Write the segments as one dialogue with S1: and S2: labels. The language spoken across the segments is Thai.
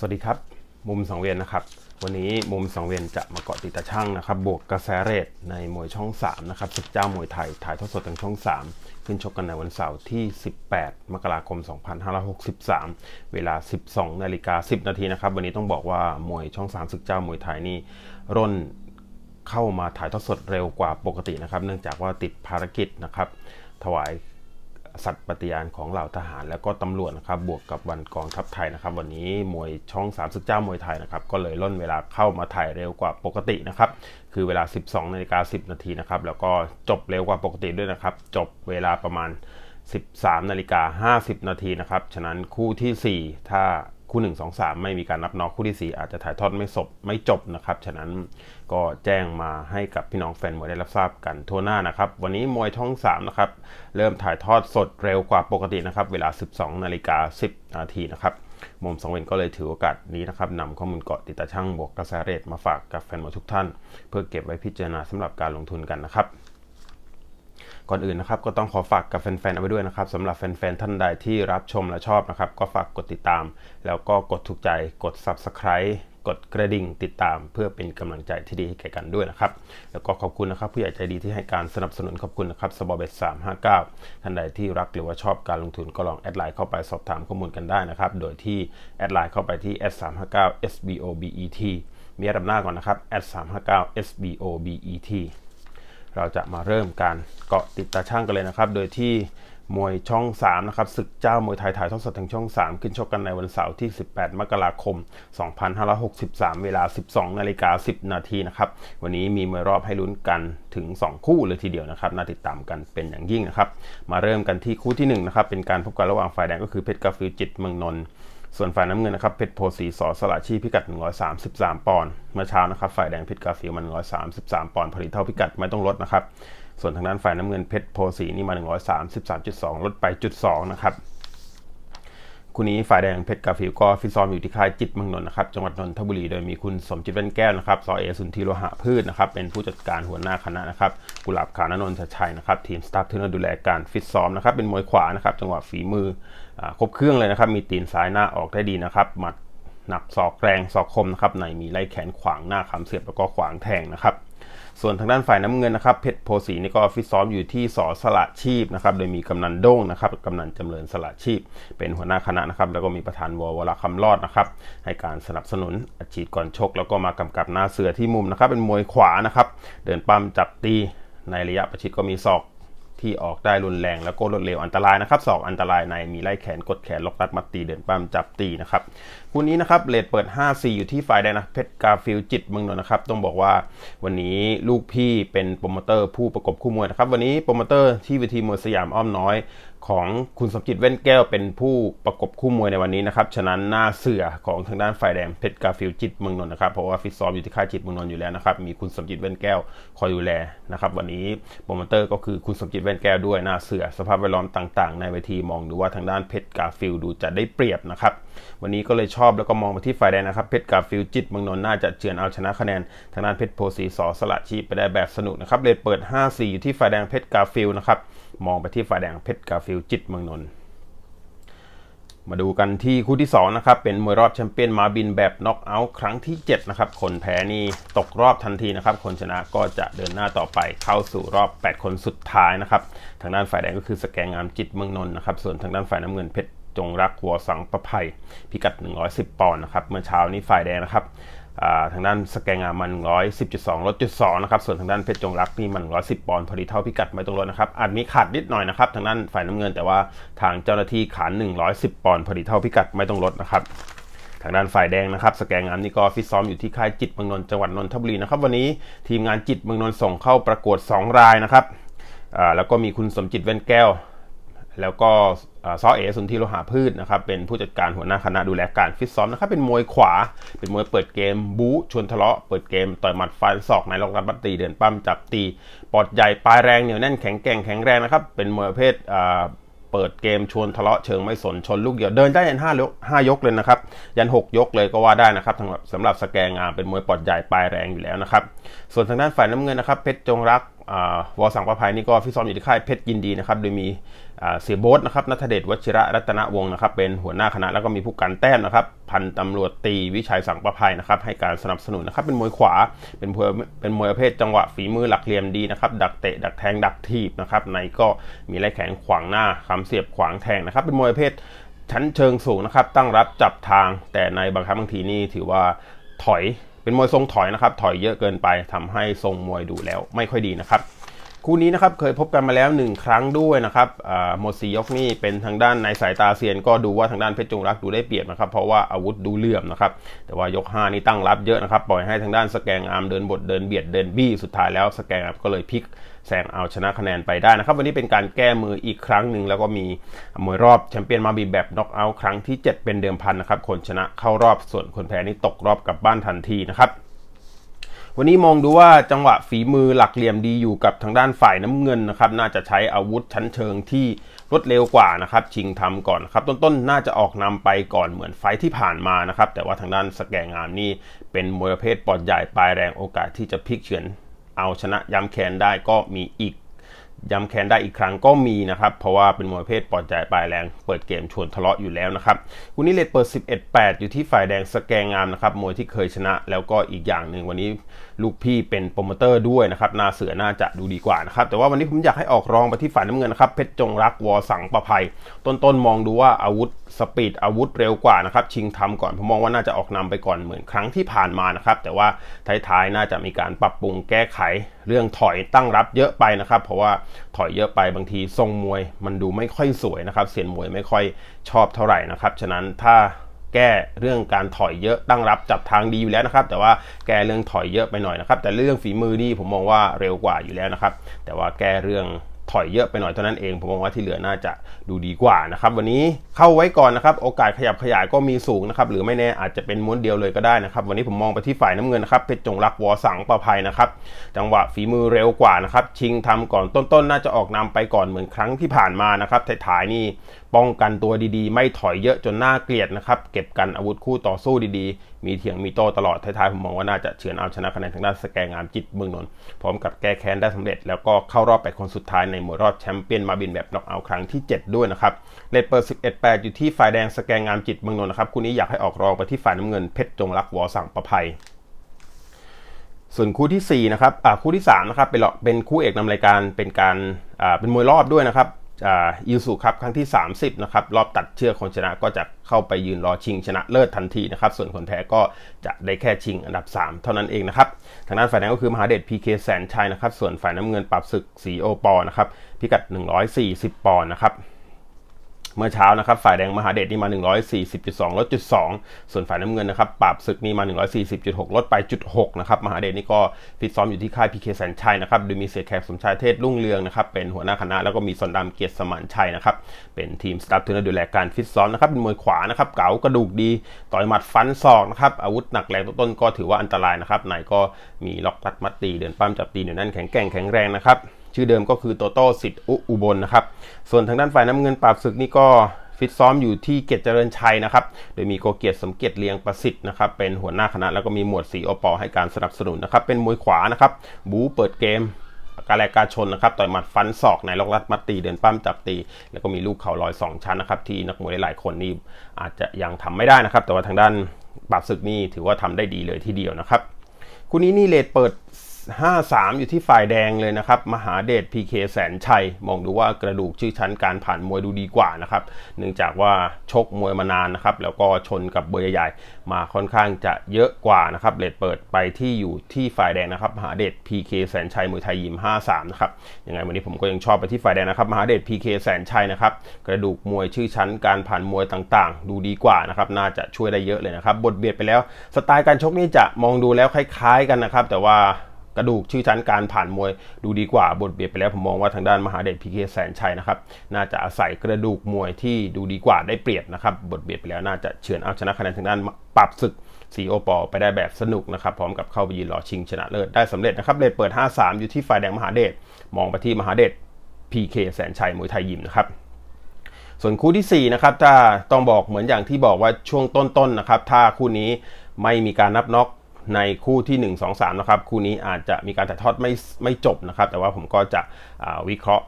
S1: สวัสดีครับมุมสองเวียนนะครับวันนี้มุมสองเวียนจะมาเกาะติดตาช่างนะครับบวกกระแสเรทในมวยช่อง3นะครับศึกเจ้ามวยไทยถ่ายทอดสดทางช่อง 3 ขึ้นชกกันในวันเสาร์ที่ 18มกราคม2563เวลา 12นาฬิกา10นาทีนะครับวันนี้ต้องบอกว่ามวยช่อง3ศึกเจ้ามวยไทยนี่ร่นเข้ามาถ่ายทอดสดเร็วกว่าปกตินะครับ เนื่องจากว่าติดภารกิจนะครับถวายสัตย์ปฏิญาณของเหล่าทหาร แล้วก็ตำรวจนะครับ บวกกับวันกองทัพไทยนะครับ วันนี้มวยช่อง3ามสุดเจ้ามวยไทยนะครับก็เลยล่นเวลาเข้ามาถ่ายเร็วกว่าปกตินะครับคือเวลา 12นาฬิกา10 นาทีนะครับแล้วก็จบเร็วกว่าปกติด้วยนะครับ จบเวลาประมาณ 13นาฬิกา50 นาทีนะครับ ฉะนั้นคู่ที่ 4 ถ้าคู่1 2 3 ไม่มีการนับน็อกคู่ที่ 4 อาจจะถ่ายทอดไม่ศบไม่จบนะครับ ฉะนั้นก็แจ้งมาให้กับพี่น้องแฟนมวยได้รับทราบกันทั่วหน้านะครับ วันนี้มวยช่อง3นะครับเริ่มถ่ายทอดสดเร็วกว่าปกตินะครับ เวลา 12นาฬิกา10นาทีนะครับมุมสองเวนก็เลยถือโอกาสนี้นะครับนำข้อมูลเกาะติดตาช่างบวกกระแสเรทมาฝากกับแฟนมวยทุกท่าน เพื่อเก็บไว้พิจารณาสำหรับการลงทุนกันนะครับก่อนอื่นนะครับก็ต้องขอฝากกับแฟนๆเอาไว้ด้วยนะครับสำหรับแฟนๆท่านใดที่รับชมและชอบนะครับก็ฝากกดติดตาม แล้วก็กดถูกใจกด subscribe กดกระดิ่งติดตามเพื่อเป็นกำลังใจที่ดีให้แก่กันด้วยนะครับแล้วก็ขอบคุณนะครับผู้ใหญ่ใจดีที่ให้การสนับสนุนขอบคุณนะครับสบอเบสสามห้าเก้าท่านใดที่รักหรือว่าชอบการลงทุนก็ลองแอดไลน์เข้าไปสอบถามข้อมูลกันได้นะครับโดยที่แอดไลน์เข้าไปที่ s 3 5 9 s b o b e t มีอันดับหน้าก่อนนะครับ s 3 5 9 s b o b e t เราจะมาเริ่มการเกาะติดตาช่างกันเลยนะครับ โดยที่มวยช่อง3นะครับศึกเจ้ามวยไทยถ่ายทอดสดทางช่อง 3 ขึ้นชกกันในวันเสาร์ที่ 18 มกราคม 2563 เวลา 12 นาฬิกา 10 นาทีนะครับ วันนี้มีมวยรอบให้ลุ้นกันถึง 2 คู่เลยทีเดียวนะครับ น่าติดตามกันเป็นอย่างยิ่งนะครับ มาเริ่มกันที่คู่ที่1นะครับ เป็นการพบกันระหว่างฝ่ายแดงก็คือเพชรกาฟิวจิตเมืองนนท์ส่วนฝ่ายน้ำเงินนะครับเพชรโพสีสอสละชีพิกัด 133 ปอนด์เมื่อเช้านะครับ ฝ่ายแดงเพชรกาฟิลมัน133ปอนด์ผลิตเท่าพิกัดไม่ต้องลดนะครับส่วนทางด้านฝ่ายน้ำเงินเพชรโพสีนี่มา 133.2 ลดไปจุด2นะครับคู่นี้ฝ่ายแดงเพชรกาฟิลก็ฟิซ้อมอยู่ที่ค่ายจิตมังนนนะครับจังหวัดนนทบุรี โดยมีคุณสมจิตเว็นแก้วนะครับสอเอสุนทีโลหะพืชนะครับเป็นผู้จัดการหัวหน้าคณะนะครับกุหลาบขานนนท์ชัยนะครับ ทีมสตาฟที่นดูแลการฟิซอมนะครับเป็นมวยขวานะครับจังหวะฝีมือครบเครื่องเลยนะครับ มีตีนซ้ายหน้าออกได้ดีนะครับ หมัดหนักศอกแรงศอกคมนะครับในมีไล่แขนขวางหน้าขำเสียบแล้วก็ขวางแทงนะครับ ส่วนทางด้านฝ่ายน้ำเงินนะครับ เพชรโพสีนี่ก็ฟิตซ้อมอยู่ที่สอสละชีพนะครับ โดยมีกำนันโด้งนะครับกำนันจำเริญสละชีพ เป็นหัวหน้าคณะนะครับ แล้วก็มีประธานววรคำรอดนะครับให้การสนับสนุนอาชีพก่อนชก แล้วก็มากำกับหน้าเสือที่มุมนะครับ เป็นมวยขวานะครับเดินปั้มจับตีในระยะประชิดก็มีศอกที่ออกได้รุนแรงแล้วก็รวดเร็วอันตรายนะครับสอกอันตรายในมีไล่แขนกดแขนล็อกรัดมัดตีเดินปั้มจับตีนะครับคู่นี้นะครับเลทเปิด 5-4 อยู่ที่ฝ่ายแดงนะเพชรกาฟิลจิตมึงนนท์นะครับต้องบอกว่าวันนี้ลูกพี่เป็นโปรโมเตอร์ผู้ประกบคู่มวยนะครับวันนี้โปรโมเตอร์ที่เวทีมวยสยามอ้อมน้อยของคุณสมจิตเว่นแก้วเป็นผู้ประกบคู่มวยในวันนี้นะครับฉะนั้นหน้าเสือ ของทางด้านฝ่ายแดงเพชรกาฟิลจิตเมืองนนท์นะครับเพราะว่าฟิตซ้อมอยู่ที่ค่ายจิตเมืองนนท์อยู่แล้วนะครับมีคุณสมจิตเว่นแก้วคอยดูแลนะครับ วันนี้โปรโมเตอร์ก็คือคุณสมจิตเว่นแก้วด้วยหน้าเสือสภาพแวดล้อมต่างๆ ในเวทีมองดูว่าทางด้านเพชรกาฟิล ดูจะได้เปรียบนะครับวันนี้ก็เลยชอบแล้วก็มองไปที่ฝ่ายแดงนะครับเพชรกาฟิลจิตเมืองนนท์น่าจะเฉือนเอาชนะคะแนนทางด้านเพชรโพสีสอสละชีไปได้แบบสนุกนะครับเลทเปิด5-4อยู่ที่ฝ่ายแดงเพชรกาฟิลนะครับมองไปที่ฝ่ายแดงเพชรกาฟิลจิตเมืองนนท์มาดูกันที่ คู่ที่2นะครับเป็นมวยรอบแชมเปี้ยนมาบินแบบน็อกเอาท์ครั้งที่7นะครับคนแพ้นี่ตกรอบทันทีนะครับคนชนะก็จะเดินหน้าต่อไปเข้าสู่รอบ 8 คนสุดท้ายนะครับ ทางด้านฝ่ายแดงก็คือสแกงงามจิตเมืองนนท์นะครับส่วนทางด้านฝ่ายน้ำเงินเพชรจงรักวัวสังประไพพิกัด 110ปอนด์นะครับเมื่อเช้านี้ฝ่ายแดงนะครับทางด้านสแกงามัน110.2ลดจุดสองนะครับส่วนทางด้านเพชรจงรักนี่มัน110ปอนด์พอดีเท่าพิกัดไม่ตรงลดนะครับอาจมีขาดนิดหน่อยนะครับทางด้านฝ่ายน้ำเงินแต่ว่าทางเจ้าหน้าที่ขาน 110ปอนด์พอดีเท่าพิกัดไม่ตรงลดนะครับ ทางด้านฝ่ายแดงนะครับสแกงามนี่ก็ฟิตซ้อมอยู่ที่ค่ายจิตเมืองนนท์จังหวัดนนทบุรีนะครับวันนี้ทีมงานจิตเมืองนนท์ส่งเข้าประกวด2รายนะครับแล้วก็มีคุณสมจิตเว่นแก้ว แล้วก็ซอเอสุนทีโลหะพืชนะครับ เป็นผู้จัดการหัวหน้าคณะดูแลการฟิตซ้อมนะครับเป็นมวยขวา เป็นมวยเปิดเกมบู๊ชวนทะเลาะเปิดเกมต่อยหมัดฟันศอกในลองรับบัตตี เดือนปั้มจับตีปอดใหญ่ปลายแรงเหนียวแน่นแข็งแกร่งแข็งแรงนะครับ เป็นมวยประเภทเปิดเกมชวนทะเลาะเชิงไม่สนชนลูกเดียวเดินได้ยันห้ายกห้ายกเลยนะครับยันหกยกเลยก็ว่าได้นะครับสำหรับสำหรับสแกงงามเป็นมวยปอดใหญ่ปลายแรงอยู่แล้วนะครับส่วนทางด้านฝ่ายน้ำเงินนะครับเพชรจงรักวอสังประภัยนี่ก็ฟิซ้อมอยู่ที่ค่ายเพชรยินดีนะครับโดยมีเสียโบ๊ทนะครับนัทเดชวชิระรัตนวงศ์นะครับ เป็นหัวหน้าคณะแล้วก็มีผู้การแต้มนะครับ พันตำรวจตีวิชัยสังประภัยนะครับ ให้การสนับสนุนนะครับ เป็นมวยขวาเป็นมวยเป็นมวยประเภทจังหวะฝีมือหลักเหลี่ยมดีนะครับดักเตะดักแทง ดักทีบนะครับในก็มีไรล่แขนขวางหน้าคำเสียบขวางแทงนะครับ เป็นมวยประเภทชั้นเชิงสูงนะครับตั้งรับจับทาง แต่ในบางครั้งบางทีนี่ถือว่าถอยเป็นมวยทรงถอยนะครับ ถอยเยอะเกินไปทำให้ทรงมวยดูแล้วไม่ค่อยดีนะครับคู่นี้นะครับเคยพบกันมาแล้ว 1 ครั้งด้วยนะครับหมดสียกนี่เป็นทางด้านในสายตาเซียน ก็ดูว่าทางด้านเพชรจงรักดูได้เปรียบนะครับ เพราะว่าอาวุธดูเหลื่อมนะครับแต่ว่ายก5นี่ตั้งรับเยอะนะครับปล่อยให้ทางด้านสแกงอาร์มเดินบทเดินเบียดเดินบี้สุดท้ายแล้วสแกงอาร์มก็เลยพลิกแซงเอาชนะคะแนนไปได้นะครับวันนี้เป็นการแก้มืออีกครั้งหนึ่งแล้วก็มีมวยรอบแชมเปี้ยนมาบีแบบน็อกเอาท์ครั้งที่ 7 เป็นเดิมพันนะครับคนชนะเข้ารอบ ส่วนคนแพ้นี่ตกรอบกลับบ้านทันทีนะครับวันนี้มองดูว่าจังหวะฝีมือหลักเหลี่ยมดีอยู่กับทางด้านฝ่ายน้ำเงินนะครับ น่าจะใช้อาวุธชั้นเชิงที่รวดเร็วกว่านะครับชิงทำก่อนครับต้นๆน่าจะออกนำไปก่อนเหมือนไฟที่ผ่านมานะครับ แต่ว่าทางด้านสแกงามนี่เป็นมวยประเภทปอดใหญ่ปลายแรงโอกาสที่จะพลิกเฉือนเอาชนะย้ำแค้นได้ก็มีอีกย้ำแค้นได้อีกครั้งก็มีนะครับ เพราะว่าเป็นมวยเพศปอดใจปลายแรงเปิดเกมชวนทะเลาะอยู่แล้วนะครับวันนี้เลทเปิด11-8อยู่ที่ฝ่ายแดงสแกงงามนะครับมวยที่เคยชนะ แล้วก็อีกอย่างหนึ่งวันนี้ลูกพี่เป็นโปรโมเตอร์ด้วยนะครับนาเสือน่าจะดูดีกว่านะครับแต่ว่าวันนี้ผมอยากให้ออกรองไปที่ฝ่ายน้ำเงินนะครับเพชรจงรักวอสังประภัยต้นๆมองดูว่าอาวุธสปีดอาวุธเร็วกว่านะครับชิงทำก่อน ผมมองว่าน่าจะออกนำไปก่อนเหมือนครั้งที่ผ่านมานะครับแต่ว่าท้ายๆน่าจะมีการปรับปรุงแก้ไขเรื่องถอยตั้งรับเยอะไปนะครับเพราะว่าถอยเยอะไปบางทีทรงมวยมันดูไม่ค่อยสวยนะครับ เสียนมวยไม่ค่อยชอบเท่าไหร่นะครับ ฉะนั้นถ้าแก้เรื่องการถอยเยอะตั้งรับจับทางดีอยู่แล้วนะครับ แต่ว่าแก้เรื่องถอยเยอะไปหน่อยนะครับแต่เรื่องฝีมือนี่ผมมองว่าเร็วกว่าอยู่แล้วนะครับ แต่ว่าแก้เรื่องถอยเยอะไปหน่อยเท่านั้นเอง ผมมองว่าที่เหลือน่าจะดูดีกว่านะครับวันนี้เข้าไว้ก่อนนะครับ โอกาสขยับขยายก็มีสูงนะครับหรือไม่แน่อาจจะเป็นม้วนเดียวเลยก็ได้นะครับ วันนี้ผมมองไปที่ฝ่ายน้ำเงินนะครับเพชรจงรักวอสังประภัยนะครับ จังหวะฝีมือเร็วกว่านะครับ ชิงทำก่อนต้นๆน่าจะออกนำไปก่อนเหมือนครั้งที่ผ่านมานะครับท้ายๆนี่ป้องกันตัวดีๆ ไม่ถอยเยอะจนน่าเกลียดนะครับเก็บกันอาวุธคู่ต่อสู้ดีๆมีเถียงมีโต้ตลอด ท้ายๆ ผมมองว่าน่าจะเฉือนเอาชนะคะแนนทางด้านสแกงามจิตเมืองนนท์พร้อมกับแก้แค้นได้สำเร็จแล้วก็เข้ารอบไปคนสุดท้ายในหมวยรอบแชมเปี้ยนมาบินแบบน็อกเอาครั้งที่ 7 ด้วยนะครับเลดเปิด11 8 อยู่ที่ฝ่ายแดงสแกงามจิตเมืองนนท์นะครับคู่นี้อยากให้ออกรองไปที่ฝ่ายน้ำเงินเพชรจงรักวอสั่งประภัยส่วนคู่ที่4นะครับอ่าคู่ที่3นะครับเป็นเป็นคู่เอกนำรายการเป็นการอ่าเป็นมวยรอบด้วยนะครับยูสุครับครั้งที่ 30 นะครับ รอบตัดเชือกคนชนะก็จะเข้าไปยืนรอชิง ชนะเลิศทันทีนะครับ ส่วนคนแพ้ก็จะได้แค่ชิงอันดับ 3 เท่านั้นเองนะครับทางด้านฝ่ายแดงก็คือ มหาเดชพีเคแสนชัยนะครับ ส่วนฝ่ายน้ำเงินปรับศึกสีโอปอนะครับ พิกัด 140 ปอนด์นะครับเมื่อเช้านะครับฝ่ายแดงมหาเดชนี่มา 140.2 ลดจุด2ส่วนฝ่ายน้ำเงินนะครับปราบศึกนี่มา 140.6 ลดไปจุด6นะครับมหาเดชนี่ก็ฟิตซ้อมอยู่ที่ค่ายพีเคแสนชัยนะครับโดยมีเสียแขกสมชายเทศรุ่งเรืองนะครับเป็นหัวหน้าคณะแล้วก็มีสอนดำเกียรติสมานชัยนะครับเป็นทีมสตาร์ทรนเนอร์ดูแลการฟิตซ้อมนะครับเป็นมวยขวานะครับเก๋ากระดูกดีต่อยหมัดฟันศอกนะครับอาวุธหนักแรงต้นก็ถือว่าอันตรายนะครับไหนก็มีล็อกตัดมัดตีเดินปั้มจับตีเหนือนั่นแข็งแกร่งแข็งแรงนะครับชื่อเดิมก็คือโตโต้สิทธิ์อุบลนะครับส่วนทางด้านฝ่ายน้ำเงินปราบศึกนี่ก็ฟิตซ้อมอยู่ที่เกียรติเจริญชัยนะครับ โดยมีโกเกียรติสมเกียรติเลียงประสิทธิ์นะครับ เป็นหัวหน้าคณะแล้วก็มีหมวดสีโอปอให้การสนับสนุนนะครับ เป็นมวยขวานะครับ บูเปิดเกม กาแลกาชนนะครับ ต่อยหมัดฟันศอกในล็อกลัดมัดตีเดินปั้มจับตี แล้วก็มีลูกเข่าลอย 2 ชั้นนะครับที่นักมวยหลายคนนี่อาจจะยังทำไม่ได้นะครับ แต่ว่าทางด้านปราบศึกนี่ถือว่าทำได้ดีเลยทีเดียวนะครับคู่นี้นี่เลทเปิด5-3 อยู่ที่ฝ่ายแดงเลยนะครับ มหาเดชพีเคแสนชัยมองดูว่ากระดูกชื่อชั้นการผ่านมวยดูดีกว่านะครับเนื่องจากว่าชกมวยมานานนะครับแล้วก็ชนกับเบอร์ใหญ่มาค่อนข้างจะเยอะกว่านะครับเลดเปิดไปที่อยู่ที่ฝ่ายแดงนะครับ มหาเดชพีเคแสนชัยมวยไทยยิม5-3นะครับยังไงวันนี้ผมก็ยังชอบไปที่ฝ่ายแดงนะครับมหาเดชพีเคแสนชัยนะครับกระดูกมวยชื่อชั้นการผ่านมวยต่างๆ ดูดีกว่านะครับน่าจะช่วยได้เยอะเลยนะครับ บทเบียดไปแล้ว สไตล์การชกนี่จะมองดูแล้วคล้ายๆกันนะครับแต่ว่ากระดูกชื่อชั้นการผ่านมวยดูดีกว่าบทเบียดไปแล้วผมมองว่าทางด้านมหาเดชพีเคแสนชัยนะครับน่าจะอาศัยกระดูกมวยที่ดูดีกว่าได้เปรียบนะครับ บทเบียดไปแล้วน่าจะเฉือนเอาชนะคะแนนทางด้านปรับศึกสีโอปอไปได้แบบสนุกนะครับพร้อมกับเข้าไปยืนรอชิงชนะเลิศได้สำเร็จนะครับเลทเปิด 5-3 อยู่ที่ฝ่ายแดงมหาเดชมองไปที่มหาเดช PK แสนชัยมวยไทยยิมนะครับส่วนคู่ที่4นะครับถ้าต้องบอกเหมือนอย่างที่บอกว่าช่วงต้นๆนนะครับถ้าคู่นี้ไม่มีการนับน็อกในคู่ที่1 2 3 นะครับ คู่นี้อาจจะมีการถ่ายทอดไม่ไม่จบนะครับ แต่ว่าผมก็จะวิเคราะห์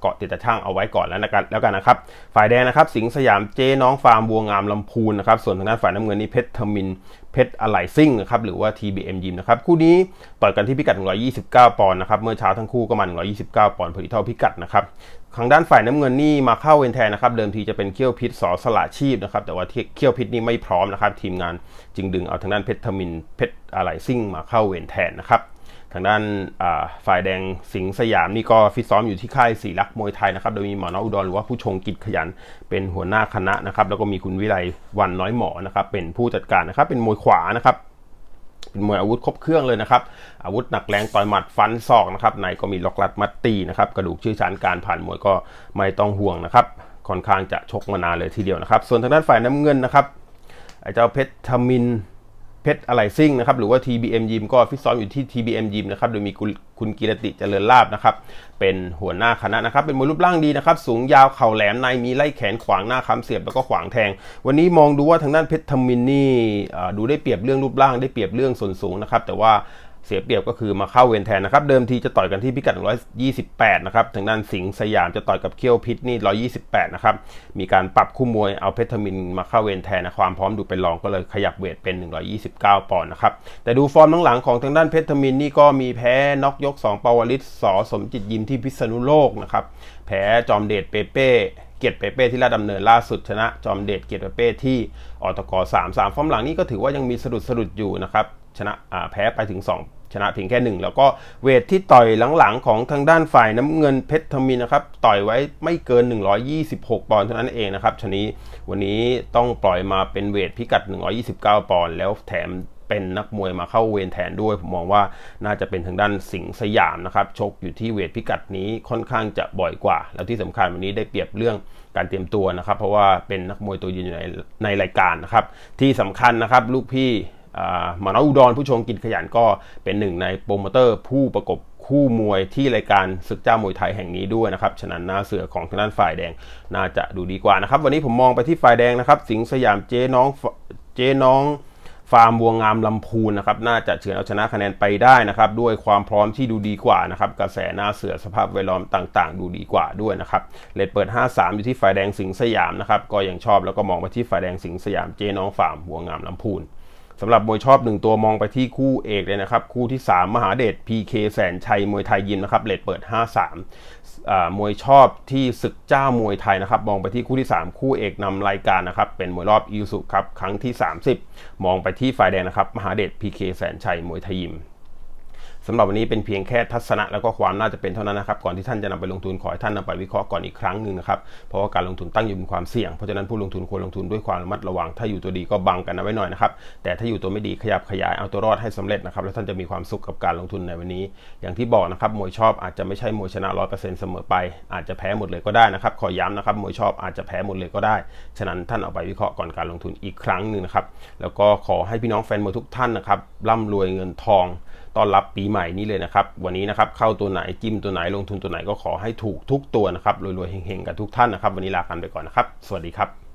S1: เกาะติดตะช่างเอาไว้ก่อนแล้วนะกันแล้วกันนะครับฝ่ายแดงนะครับ สิงสยามเจน้องฟาร์มบัวงามลำพูนนะครับ ส่วนทางด้านฝ่ายน้ำเงินนี่เพชรธมินเพชรอะไหล่ซิ่งนะครับหรือว่า TBM ยิมนะครับ คู่นี้ต่อยกันที่พิกัด 129 ปอนด์นะครับ เมื่อเช้าทั้งคู่ก็มา129 ปอนด์พอดีเท่าพิกัดนะครับทางด้านฝ่ายน้ำเงินนี่มาเข้าเวนแทนนะครับ เดิมทีจะเป็นเขี้ยวพิษสอสละชีพนะครับ แต่ว่าเขี้ยวพิษนี่ไม่พร้อมนะครับ ทีมงานจึงดึงเอาทางด้านเพชรทมินเพชรอะไหล่ซิ่ง มาเข้าเวนแทนนะครับทางด้านฝ่ายแดงสิงสยามนี่ก็ฟิตซ้อมอยู่ที่ค่ายศรีลักมวยไทยนะครับ โดยมีหมอนอุดรหรือว่าผู้ชงกิจขยันเป็นหัวหน้าคณะนะครับ แล้วก็มีคุณวิไลวันน้อยหมอนะครับ เป็นผู้จัดการนะครับ เป็นมวยขวานะครับเป็นมวยอาวุธครบเครื่องเลยนะครับ อาวุธหนักแรงต่อยหมัดฟันศอกนะครับในก็มีล็อกลัดมัดตีนะครับ กระดูกชื่อชานการผ่านมวยก็ไม่ต้องห่วงนะครับ ค่อนข้างจะชกมานานเลยทีเดียวนะครับ ส่วนทางด้านฝ่ายน้ำเงินนะครับไอ้เจ้าเพชรทมินเพชรอะไหล่ซิ่งนะครับหรือว่า TBM ยิมก็ฟิตซ้อมอยู่ที่ TBM ยิมนะครับโดยมีคุณกีรติเจริญลาบนะครับ เป็นหัวหน้าคณะนะครับเป็นมวยรูปร่างดีนะครับ สูงยาวเข่าแหลมในมีไล่แขนขวางหน้าค้ำเสียบแล้วก็ขวางแทง วันนี้มองดูว่าทางด้านเพชรทมินนี่ดูได้เปรียบเรื่องรูปร่างได้เปรียบเรื่องส่วนสูงนะครับ แต่ว่าเสียเปรียบก็คือมาเข้าเวนแทนนะครับเดิมทีจะต่อยกันที่พิกัด128 นะครับทางด้านสิงห์สยามจะต่อยกับเคียวพิษนี่128นะครับมีการปรับคู่มวยเอาเพชรมิน มาเข้าเวนแทนนะความพร้อมดูเป็นรองก็เลยขยับเวทเป็น 129ปอนด์นะครับแต่ดูฟอร์มหลังๆของทางด้านเพชรมินนี่ก็มีแพ้น็อกยก2ปวลิศสอสมจิตยิมที่พิษณุโลกนะครับแพ้จอมเดชเปเป้เกียรติเปเป้ที่ลาดดำเนินล่าสุดชนะ จอมเดชเกียรติเปเป้ที่ออตกสามสามฟอร์มหลังนี่ก็ถือว่ายังมีสะดุดสะดุดอยู่นะครับชนะแพ้ไปถึง 2 ชนะเพียงแค่ 1 แล้วก็เวทที่ต่อยหลังๆของทางด้านฝ่ายน้ำเงินเพชรธมินนะครับต่อยไว้ไม่เกิน 126 ปอนด์เท่านั้นเองนะครับชนี้วันนี้ต้องปล่อยมาเป็นเวทพิกัด 129 ปอนด์แล้วแถมเป็นนักมวยมาเข้าเวรแทนด้วยผมมองว่าน่าจะเป็นทางด้านสิงสยามนะครับชกอยู่ที่เวทพิกัดนี้ค่อนข้างจะ บ่อยกว่า แล้วที่สำคัญวันนี้ได้เปรียบเรื่องการเตรียมตัวนะครับ เพราะว่าเป็นนักมวยตัวยืนอยู่ในในรายการนะครับ ที่สำคัญนะครับ ลูกพี่มาน้อยอุดรผู้ชมกินขยันก็เป็นหนึ่งในโปรโมเตอร์ผู้ประกบคู่มวยที่รายการศึกเจ้ามวยไทยแห่งนี้ด้วยนะครับ ฉะนั้นหน้าเสือของทางด้านฝ่ายแดงน่าจะดูดีกว่านะครับ วันนี้ผมมองไปที่ฝ่ายแดงนะครับ สิงสยามเจ๊น้องเจ๊น้อง ฟาร์มบัวงามลำพูนนะครับ น่าจะเฉือนเอาชนะคะแนนไปได้นะครับด้วยความพร้อมที่ดูดีกว่านะครับกระแสหน้าเสือสภาพแวดล้อมต่างๆ ดูดีกว่าด้วยนะครับเลดเปิด 5-3อยู่ที่ฝ่ายแดงสิงสยามนะครับก็ยังชอบแล้วก็มองไปที่ฝ่ายแดงสิงสยามเจ๊น้องฟาร์มบัวงามลำพูนสำหรับมวยชอบหนึ่งตัวมองไปที่คู่เอกเลยนะครับคู่ที่ 3 มหาเดช PK แสนชัยมวยไทยยิมนะครับเลทเปิด 5-3มวยชอบที่ศึกเจ้ามวยไทยนะครับมองไปที่คู่ที่ 3 คู่เอกนำรายการนะครับเป็นมวยรอบอิวสุครับครั้งที่ 30 มองไปที่ฝ่ายแดงนะครับมหาเดช PK แสนชัย มวยไทยยิมสำหรับวันนี้เป็นเพียงแค่ทัศนะ แล้วก็ความน่าจะเป็นเท่านั้นนะครับก่อนที่ท่านจะนำไปลงทุนขอให้ท่านนำไปวิเคราะห์ก่อนอีกครั้งหนึ่งนะครับเพราะว่าการลงทุนตั้งอยู่บนความเสี่ยงเพราะฉะนั้นผู้ลงทุนควรลงทุนด้วยความระมัดระวัง ถ้าอยู่ตัวดีก็บังกันเอาไว้หน่อยนะครับแต่ถ้าอยู่ตัวไม่ดีขยับขยายเอาตัวรอดให้สำเร็จนะครับแล้วท่านจะมีความสุขกับการลงทุนในวันนี้ อย่างที่บอกนะครับมวยชอบอาจจะไม่ใช่มวยชนะร้อยเปอร์เซ็นต์เสมอไปอาจจะแพ้หมดเลยก็ได้นะครับขอย้ำนะครับมวยชอบอาจจะแพ้หมดเลยก็ได้ ฉะนั้นท่านเอาไปวิเคราะห์ก่อนการลงทุนอีกครั้งหนึ่งนะครับแล้วก็ขอให้พี่น้องแฟนมวยทุกท่านนะครับร่ำรวยเงินทองต้อนรับปีใหม่นี้เลยนะครับ วันนี้นะครับเข้าตัวไหนจิ้มตัวไหนลงทุนตัวไหนก็ขอให้ถูกทุกตัวนะครับ รวยๆเฮงๆ กับทุกท่านนะครับ วันนี้ ลากันไปก่อนนะครับ สวัสดีครับ